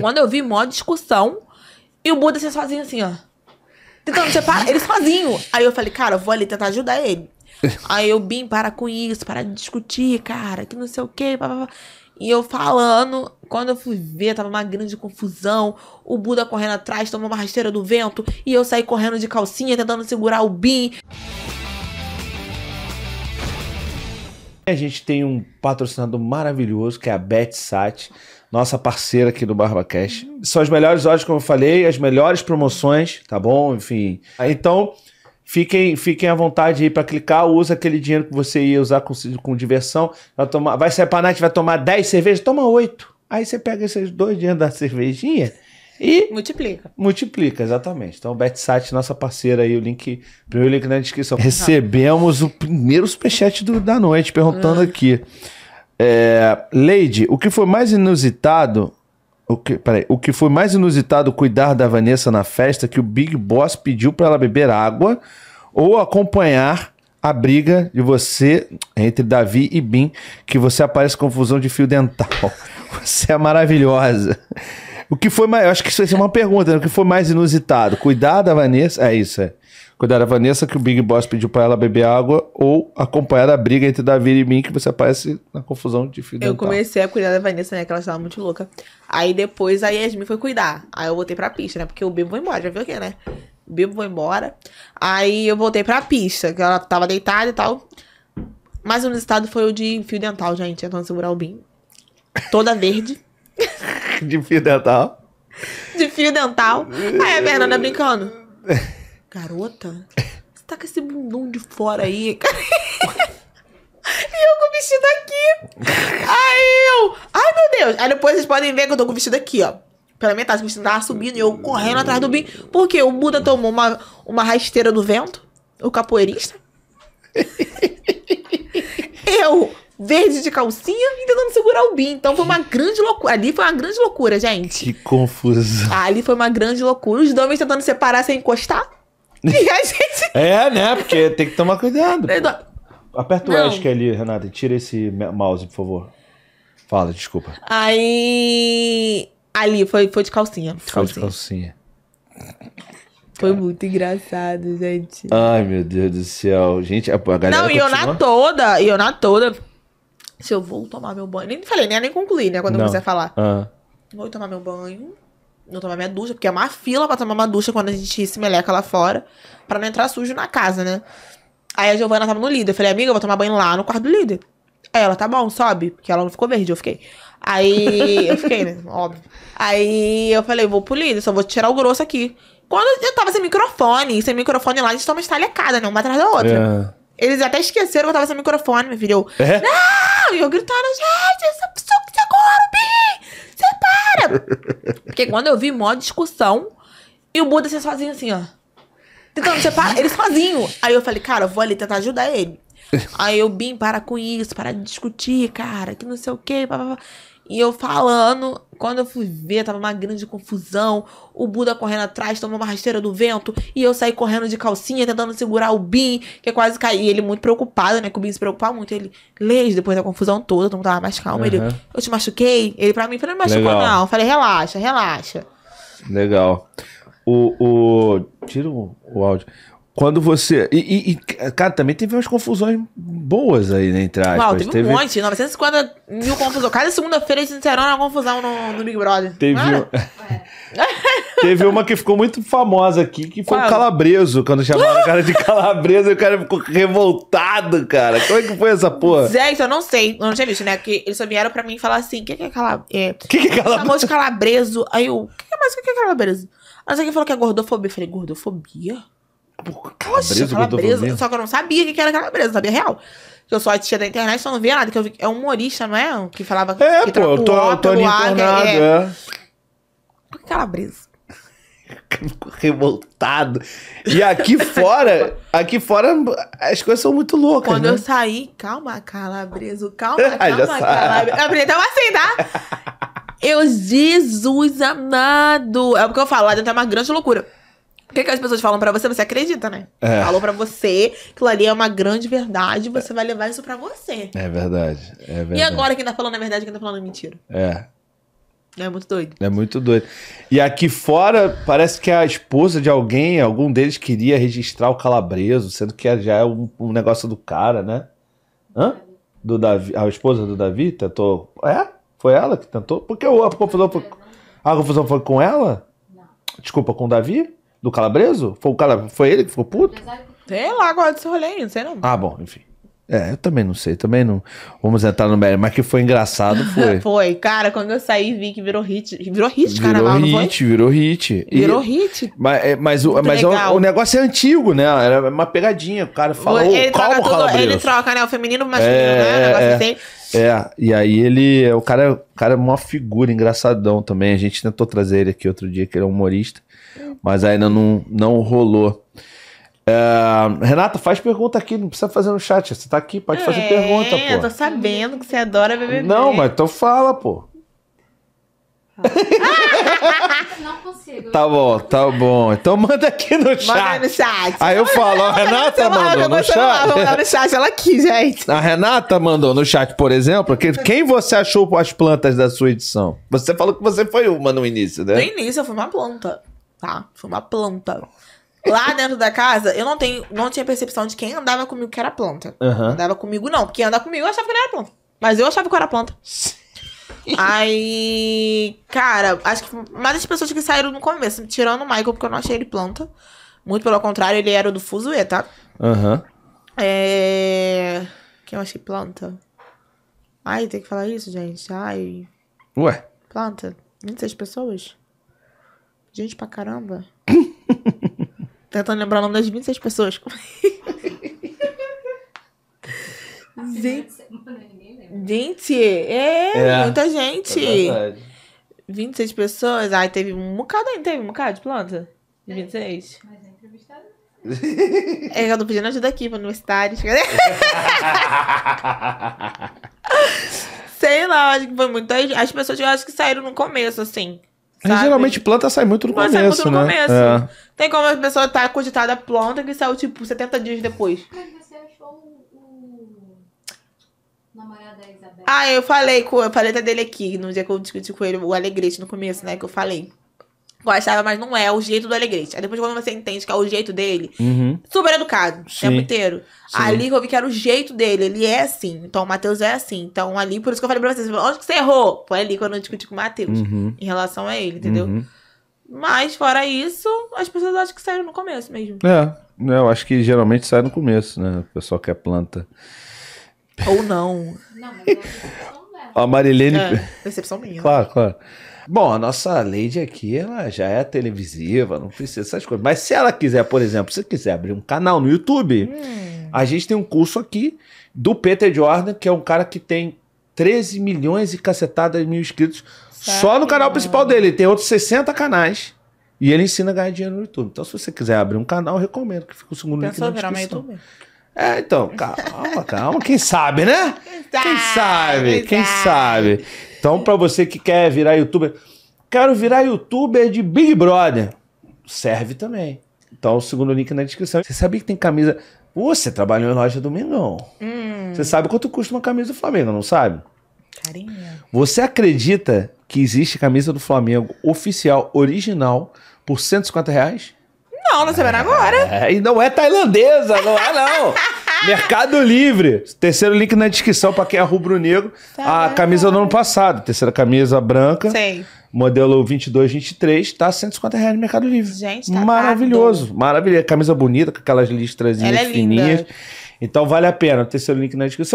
Quando eu vi, mó discussão. E o Buda assim, sozinho, assim, ó. Tentando separar. Ele sozinho. Aí eu falei, cara, eu vou ali tentar ajudar ele. Aí eu, Bim, para com isso, para de discutir, cara, que não sei o quê, Blá, blá, blá. E eu falando, quando eu fui ver, tava uma grande confusão. O Buda correndo atrás, tomou uma rasteira do vento. E eu saí correndo de calcinha, tentando segurar o Bim. A gente tem um patrocinador maravilhoso, que é a BetSat nossa parceira aqui do BarbaCast. São as melhores horas, como eu falei, as melhores promoções, tá bom? Enfim. Então, fiquem, fiquem à vontade aí para clicar. Usa aquele dinheiro que você ia usar com, com diversão. Vai, tomar, vai sair pra night, vai tomar 10 cervejas, toma 8. Aí você pega esses dois dinheiros da cervejinha e. Multiplica. Multiplica, exatamente. Então, BetSat, nossa parceira aí, o link. Primeiro link na descrição. Recebemos o primeiro superchat do, da noite, perguntando ah. aqui. É, Lady, o que foi mais inusitado. O que, peraí, o que foi mais inusitado cuidar da Vanessa na festa que o Big Boss pediu para ela beber água ou acompanhar a briga de você entre Davi e Bim, que você aparece com confusão de fio dental. Você é maravilhosa. O que foi mais. Eu acho que isso é uma pergunta, né? O que foi mais inusitado? Cuidar da Vanessa. É isso. É cuidar da Vanessa, que o Big Boss pediu para ela beber água, ou acompanhar a briga entre Davi e mim, que você aparece na confusão de fio Eu dental. comecei a cuidar da Vanessa, né, que ela estava muito louca. Aí depois a Yasmin foi cuidar. Aí eu voltei pra pista, né, porque o Bebo foi embora, já viu o quê, né? O Bebo foi embora. Aí eu voltei pra pista, que ela tava deitada e tal. Mas o resultado foi o de fio dental, gente, tentando é segurar o Bim. Toda verde. de fio dental? De fio dental. Aí a Fernanda brincando. Garota, você tá com esse bundão de fora aí, cara. E eu com o vestido aqui. Aí eu. Ai, meu Deus. Aí depois vocês podem ver que eu tô com o vestido aqui, ó. Pela metade, o vestido tava subindo e eu correndo atrás do Bim. Porque o Buda tomou uma, uma rasteira do vento, o capoeirista. eu, verde de calcinha, tentando segurar o Bim. Então foi uma grande loucura. Ali foi uma grande loucura, gente. Que confusão. Ali foi uma grande loucura. Os dois tentando separar sem encostar. E a gente. É, né? Porque tem que tomar cuidado. Aperta o Não. ESC é ali, Renata, e tira esse mouse, por favor. Fala, desculpa. Aí. Ali, foi, foi de calcinha. De foi calcinha. de calcinha. Foi muito engraçado, gente. Ai, meu Deus do céu. Gente, a galera. Não, e eu na toda, e eu na toda. Se eu vou tomar meu banho. Nem falei, nem, nem concluí, né? Quando Não. eu comecei a falar. Ah. Vou tomar meu banho não tomar minha ducha, porque é uma fila pra tomar uma ducha quando a gente se meleca lá fora, pra não entrar sujo na casa, né? Aí a Giovana tava no líder. Eu falei, amiga, eu vou tomar banho lá no quarto do líder. Aí ela, tá bom, sobe. Porque ela não ficou verde, eu fiquei. Aí eu fiquei, né? Óbvio. Aí eu falei, vou pro líder, só vou tirar o grosso aqui. Quando eu tava sem microfone, sem microfone lá, a gente toma estalhacada, né? Uma atrás da outra. É. Eles até esqueceram que eu tava sem microfone, meu filho. Eu, é? Não! E eu gritando, gente, isso é porque quando eu vi mó discussão, e o Buda assim, sozinho assim, ó. Tentando separar ele sozinho. Aí eu falei, cara, eu vou ali tentar ajudar ele. Aí eu, Bim, para com isso, para de discutir, cara, que não sei o quê, blá, blá, blá. E eu falando, quando eu fui ver, tava uma grande confusão. O Buda correndo atrás, tomou uma rasteira do vento. E eu saí correndo de calcinha, tentando segurar o Bin, que quase E Ele muito preocupado, né? Que o Bin se preocupava muito. Ele, Leis, depois da confusão toda, todo tava mais calmo. Uhum. Ele, eu te machuquei? Ele pra mim, falei, não me machucou Legal. não. Eu falei, relaxa, relaxa. Legal. O, o... Tira o, o áudio. Quando você. E, e, cara, também teve umas confusões boas aí, né? Entre aspas. Uau, teve, teve um monte, 950 mil confusões. Cada segunda-feira eles disseram uma confusão no, no Big Brother. Teve, é? um... teve uma que ficou muito famosa aqui, que foi o Calabreso. Quando chamaram o cara de Calabreso, o cara ficou revoltado, cara. Como é que foi essa porra? Zé, eu não sei. Eu não tinha visto, né? Porque eles só vieram pra mim falar assim: o que, que é Calabreso? É, que que é Calabreso? Chamou de Calabreso. Aí eu, o que, que é mais? O que, que é Calabreso? Aí alguém falou que é gordofobia. Eu falei, gordofobia? Calabresa, calabresa. Só que eu não sabia o que era calabresa, sabia real. eu sou assistia da internet, só não via nada. Que eu vi, é um humorista, não é? Que falava é, que pô, eu tô, ó, tô internado, é. é. Calabresa. Revoltado. E aqui fora, aqui fora as coisas são muito loucas. Quando né? eu saí, calma, calabreso, calma, ah, calma, calabreso. Calabreso tava assim, tá? Eu, Jesus amado. É porque eu falo, lá dentro é uma grande loucura. O que as pessoas falam para você, você acredita, né? É. Falou para você, o ali é uma grande verdade, você é. vai levar isso para você. É verdade, é verdade. E agora quem tá falando a é verdade, quem tá falando é mentira. É. É muito doido. É muito doido. E aqui fora, parece que a esposa de alguém, algum deles queria registrar o calabreso, sendo que já é um, um negócio do cara, né? Hã? Do Davi, a esposa do Davi tentou. É? Foi ela que tentou? Porque a confusão foi, a confusão foi com ela? Não. Desculpa, com o Davi? Do Calabreso? Foi, o cara foi ele que ficou puto? Sei lá, agora desse rolê aí, não sei não. Ah, bom, enfim. É, eu também não sei, também não. Vamos entrar no mérito, mas que foi engraçado foi. foi, cara, quando eu saí vi que virou hit, virou hit virou carnaval, hit, não foi? Virou hit, e, virou hit. Mas, é, mas, o, mas é o, o, negócio é antigo, né? Era uma pegadinha, o cara falou, ele troca tudo, Ele troca, né, o feminino mas. masculino, é, né? O negócio é, assim. É, é e aí ele, o cara, o cara é uma figura engraçadão também. A gente tentou trazer ele aqui outro dia, que ele é humorista, mas ainda não, não rolou. É, Renata, faz pergunta aqui, não precisa fazer no chat. Você tá aqui, pode é, fazer pergunta, É, Eu tô sabendo que você adora BBB. Não, mas então fala, pô. Ah. não consigo. Tá bom, tá bom. Então manda aqui no chat. Manda no chat. Aí eu falo, a Renata mandou no chat. Vamos no chat, ela aqui, gente. A Renata mandou no chat, por exemplo, que, quem você achou as plantas da sua edição? Você falou que você foi uma no início, né? No início eu fui uma planta, tá? Fui uma planta. Lá dentro da casa, eu não, tenho, não tinha percepção de quem andava comigo que era planta. Uhum. Andava comigo, não. Porque andava comigo eu achava que não era planta. Mas eu achava que era planta. Aí, cara, acho que mais as pessoas que saíram no começo, tirando o Michael, porque eu não achei ele planta. Muito pelo contrário, ele era do Fuzue, tá? Aham. Uhum. É. Quem eu achei planta? Ai, tem que falar isso, gente. Ai. Ué? Planta. 26 pessoas? Gente pra caramba tentando lembrar o nome das 26 pessoas. gente, gente, é, é muita é gente. É 26 pessoas. Ai, teve um bocado ainda, teve um bocado de planta? De 26? Mas é entrevistado. É, eu tô pedindo ajuda aqui pra universitários. Sei lá, acho que foi muita gente. As pessoas eu acho que saíram no começo, assim. Sabe? Geralmente planta sai muito no planta começo, sai muito no né? começo. É. Tem como a pessoa tá cogitada planta que saiu tipo 70 dias depois. Mas você achou o namorado da Isabel? Ah, eu falei, com, eu falei até dele aqui, no dia que eu discuti com ele, o Alegrete no começo, né? Que eu falei gostava, mas não é, é o jeito do Alegrete. Aí depois, quando você entende que é o jeito dele, uhum. super educado o tempo inteiro. Sim. Ali que eu vi que era o jeito dele, ele é assim. Então o Matheus é assim. Então ali, por isso que eu falei pra vocês, onde que você errou? Foi ali quando eu discuti com o Matheus, uhum. em relação a ele, entendeu? Uhum. Mas, fora isso, as pessoas acham que saíram no começo mesmo. É, né, eu acho que geralmente sai no começo, né? O pessoal quer planta. Ou não. não, mas é a Marilene. É, percepção minha. claro, claro. Bom, a nossa Lady aqui, ela já é televisiva, não precisa dessas coisas. Mas se ela quiser, por exemplo, se quiser abrir um canal no YouTube, hum. a gente tem um curso aqui do Peter Jordan, que é um cara que tem 13 milhões e cacetadas mil inscritos só no canal principal dele. Ele tem outros 60 canais. E ele ensina a ganhar dinheiro no YouTube. Então, se você quiser abrir um canal, recomendo que fique o segundo Pensou link então, na descrição. Virar é, então, calma, calma. Quem sabe, né? Quem sabe, quem sabe. Então, para você que quer virar youtuber, quero virar youtuber de Big Brother. Serve também. Então, o segundo link na descrição. Você sabia que tem camisa. Você trabalhou em loja do Mingão. Hum. Você sabe quanto custa uma camisa do Flamengo, não sabe? Carinha. Você acredita que existe camisa do Flamengo oficial, original, por 150 reais? Não, não sabendo agora. É, e não é tailandesa, não é não. Mercado Livre. Terceiro link na descrição para quem é rubro-negro. Tá a camisa do ano passado. Terceira camisa branca. Sim. Modelo 22, 23. Tá 150 reais no Mercado Livre. Gente, tá Maravilhoso. Tarde. Maravilha. Camisa bonita, com aquelas listras é fininhas. Linda. Então vale a pena. Terceiro link na descrição.